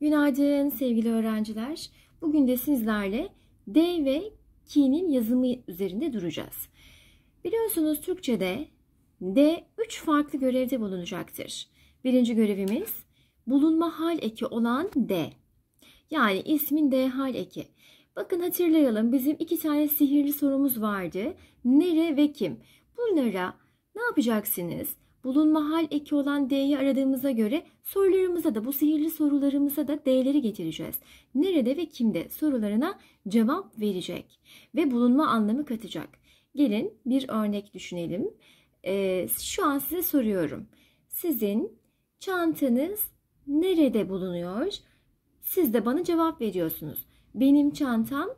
Günaydın sevgili öğrenciler. Bugün de sizlerle D ve K'nin yazımı üzerinde duracağız. Biliyorsunuz Türkçe'de D 3 farklı görevde bulunacaktır. Birinci görevimiz bulunma hal eki olan D. Yani ismin D hal eki. Bakın hatırlayalım bizim iki tane sihirli sorumuz vardı. Nere ve kim? Bunlara ne yapacaksınız? bulunma hal eki olan D'yi aradığımıza göre sorularımıza da bu sihirli sorularımıza da D'leri getireceğiz. Nerede ve kimde sorularına cevap verecek ve bulunma anlamı katacak. Gelin bir örnek düşünelim. Ee, şu an size soruyorum. Sizin çantanız nerede bulunuyor? Siz de bana cevap veriyorsunuz. Benim çantam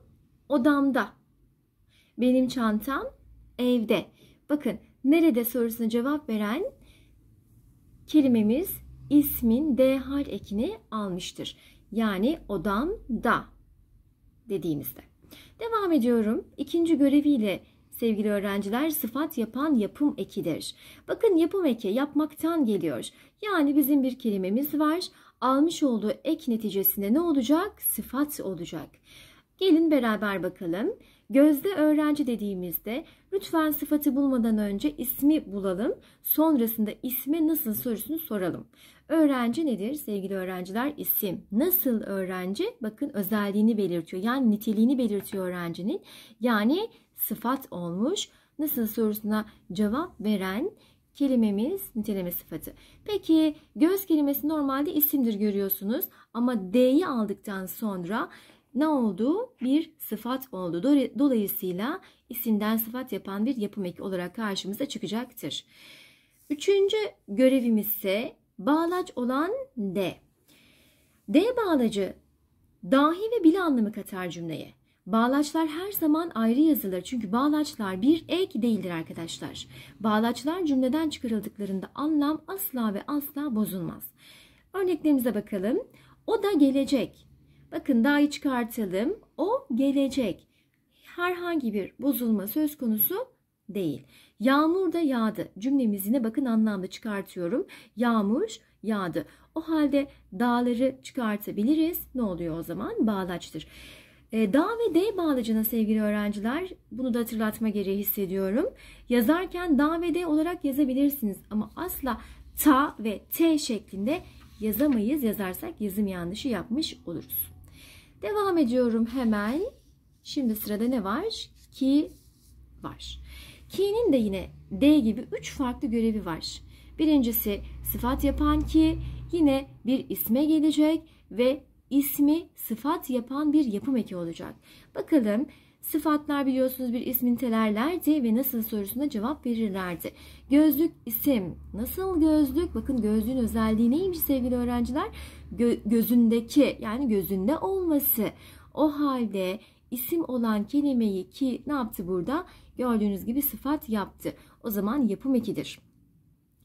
odamda. Benim çantam evde. Bakın nerede sorusuna cevap veren kelimemiz ismin D harf ekini almıştır. Yani odam da dediğimizde. Devam ediyorum. İkinci göreviyle sevgili öğrenciler sıfat yapan yapım ekidir. Bakın yapım eki yapmaktan geliyor. Yani bizim bir kelimemiz var. Almış olduğu ek neticesinde ne olacak? Sıfat olacak. Gelin beraber bakalım. Gözde öğrenci dediğimizde lütfen sıfatı bulmadan önce ismi bulalım. Sonrasında ismi nasıl sorusunu soralım. Öğrenci nedir sevgili öğrenciler? İsim. Nasıl öğrenci? Bakın özelliğini belirtiyor. Yani niteliğini belirtiyor öğrencinin. Yani sıfat olmuş. Nasıl sorusuna cevap veren kelimemiz niteleme sıfatı. Peki göz kelimesi normalde isimdir görüyorsunuz ama D'yi aldıktan sonra ne oldu? Bir sıfat oldu. Dolayısıyla isimden sıfat yapan bir yapım eki olarak karşımıza çıkacaktır. Üçüncü görevimiz ise bağlaç olan D. D bağlacı dahi ve bile anlamı katar cümleye. Bağlaçlar her zaman ayrı yazılır çünkü bağlaçlar bir ek değildir arkadaşlar. Bağlaçlar cümleden çıkarıldıklarında anlam asla ve asla bozulmaz. Örneklerimize bakalım. O da gelecek. Bakın da'yı çıkartalım. O gelecek. Herhangi bir bozulma söz konusu değil. Yağmur da yağdı. Cümlemiz yine bakın anlamda çıkartıyorum. Yağmur yağdı. O halde dağları çıkartabiliriz. Ne oluyor o zaman? Bağlaçtır. E, dağ ve D bağlacına sevgili öğrenciler bunu da hatırlatma gereği hissediyorum. Yazarken dağ ve D olarak yazabilirsiniz ama asla ta ve t şeklinde yazamayız. Yazarsak yazım yanlışı yapmış oluruz. Devam ediyorum hemen. Şimdi sırada ne var? Ki var. Ki'nin de yine D gibi 3 farklı görevi var. Birincisi sıfat yapan ki yine bir isme gelecek ve ismi sıfat yapan bir yapım eki olacak. Bakalım Sıfatlar biliyorsunuz bir ismi nitelerlerdi ve nasıl sorusuna cevap verirlerdi. Gözlük isim. Nasıl gözlük? Bakın gözlüğün özelliği neymiş sevgili öğrenciler? Gö gözündeki yani gözünde olması. O halde isim olan kelimeyi ki ne yaptı burada? Gördüğünüz gibi sıfat yaptı. O zaman yapım ekidir.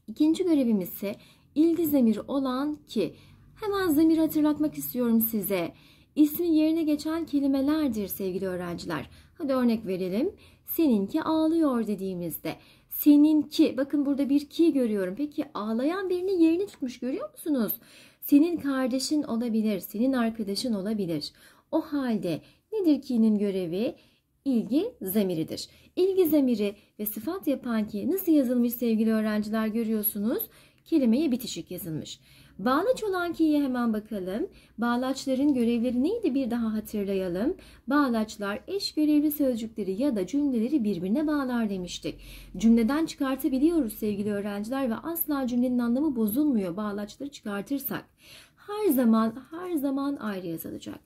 İkinci görevimiz ise ilgi zamiri olan ki. Hemen zemir hatırlatmak istiyorum size ismi yerine geçen kelimelerdir sevgili öğrenciler. Hadi örnek verelim. Seninki ağlıyor dediğimizde seninki bakın burada bir ki görüyorum. Peki ağlayan birini yerini tutmuş görüyor musunuz? Senin kardeşin olabilir, senin arkadaşın olabilir. O halde nedir ki'nin görevi? İlgi zamiridir. İlgi zamiri ve sıfat yapan ki nasıl yazılmış sevgili öğrenciler görüyorsunuz? Kelimeye bitişik yazılmış. Bağlaç olan ki'ye hemen bakalım. Bağlaçların görevleri neydi bir daha hatırlayalım. Bağlaçlar eş görevli sözcükleri ya da cümleleri birbirine bağlar demiştik. Cümleden çıkartabiliyoruz sevgili öğrenciler ve asla cümlenin anlamı bozulmuyor bağlaçları çıkartırsak. Her zaman her zaman ayrı yazılacak.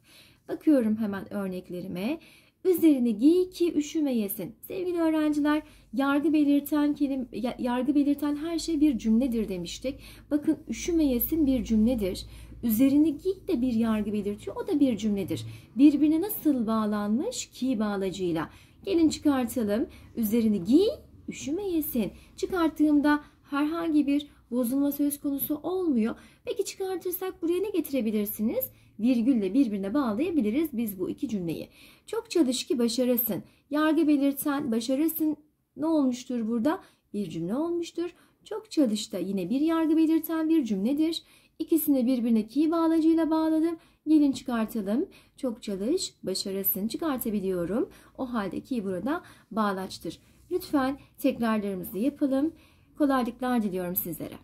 Bakıyorum hemen örneklerime. Üzerini giy ki üşümeyesin. Sevgili öğrenciler, yargı belirten kelim yargı belirten her şey bir cümledir demiştik. Bakın üşümeyesin bir cümledir. Üzerini giy de bir yargı belirtiyor. O da bir cümledir. Birbirine nasıl bağlanmış? Ki bağlacıyla. Gelin çıkartalım. Üzerini giy, üşümeyesin. Çıkarttığımda herhangi bir bozulma söz konusu olmuyor. Peki çıkartırsak buraya ne getirebilirsiniz? Virgülle birbirine bağlayabiliriz biz bu iki cümleyi. Çok çalış ki başarısın. Yargı belirten başarısın. ne olmuştur burada? Bir cümle olmuştur. Çok çalış da yine bir yargı belirten bir cümledir. İkisini birbirine ki bağlacıyla bağladım. Gelin çıkartalım. Çok çalış, başarısın çıkartabiliyorum. O halde ki burada bağlaçtır. Lütfen tekrarlarımızı yapalım. Kolaylıklar diliyorum sizlere.